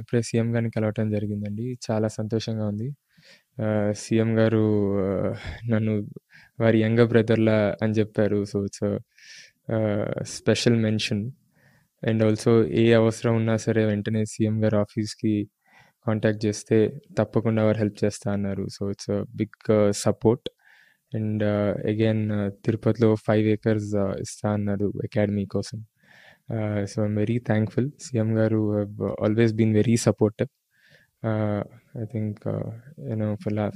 ఇప్పుడే సీఎం గారిని కలవటం జరిగిందండి చాలా సంతోషంగా ఉంది సీఎం గారు నన్ను వారి యంగ్ బ్రదర్లా అని చెప్పారు so it's special mention and also ఏ అవసరం ఉన్నా సరే వెంటనే సీఎం గారు ఆఫీస్కి కాంటాక్ట్ చేస్తే తప్పకుండా వారు హెల్ప్ చేస్తా అన్నారు so it's big support and again తిరుపతిలో ఫైవ్ ఏకర్స్ ఇస్తా అన్నారు అకాడమీ కోసం so I'm very thankful CM గారు always been very supportive I think you know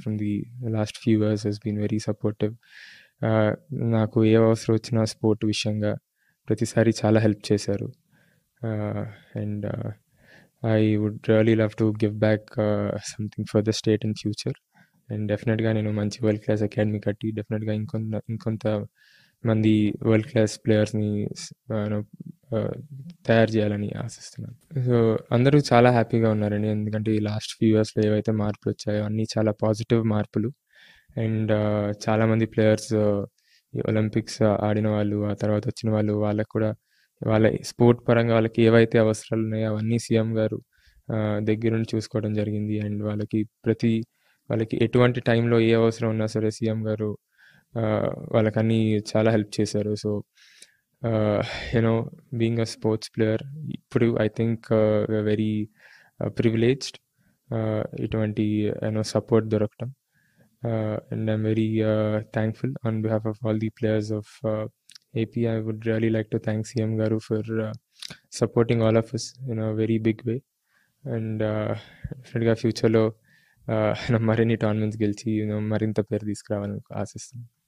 from the last few years he's been very supportive నాకు ఏ అవసరం వచ్చినా స్పోర్ట్ విషయంగా ప్రతిసారి చాలా హెల్ప్ చేశారు and I would really love to give back something for the state in future and డెఫినెట్గా నేను మంచి వరల్డ్ క్లాస్ అకాడమీ కట్టి డెఫినెట్గా ఇంకొంత ఇంకొంత మంది వరల్డ్ క్లాస్ ప్లేయర్స్ని తయారు చేయాలని ఆశిస్తున్నాను సో అందరూ చాలా హ్యాపీగా ఉన్నారండి ఎందుకంటే ఈ లాస్ట్ ఫ్యూ ఇయర్స్లో ఏవైతే మార్పులు వచ్చాయో అన్నీ చాలా పాజిటివ్ మార్పులు అండ్ చాలామంది ప్లేయర్స్ ఈ ఒలింపిక్స్ ఆడిన వాళ్ళు ఆ తర్వాత వచ్చిన వాళ్ళు వాళ్ళకు కూడా వాళ్ళ స్పోర్ట్ పరంగా వాళ్ళకి ఏవైతే అవసరాలు ఉన్నాయో అవన్నీ సీఎం గారు దగ్గరుండి చూసుకోవడం జరిగింది అండ్ వాళ్ళకి ప్రతి వాళ్ళకి ఎటువంటి టైంలో ఏ అవసరం ఉన్నా సరే సీఎం గారు వాళ్ళకన్నీ చాలా హెల్ప్ చేశారు so uh, you know being a sports player i think uh, we're very uh, privileged uh, you know support the raktam uh, and i'm very uh, thankful on behalf of all the players of uh, ap i would really like to thank cm garu for supporting all of us in a very big way and ఫ్యూచర్లో మరిన్ని tournaments గెలిచి మరింత పేరు తీసుకురావాలని ఆశిస్తున్నాను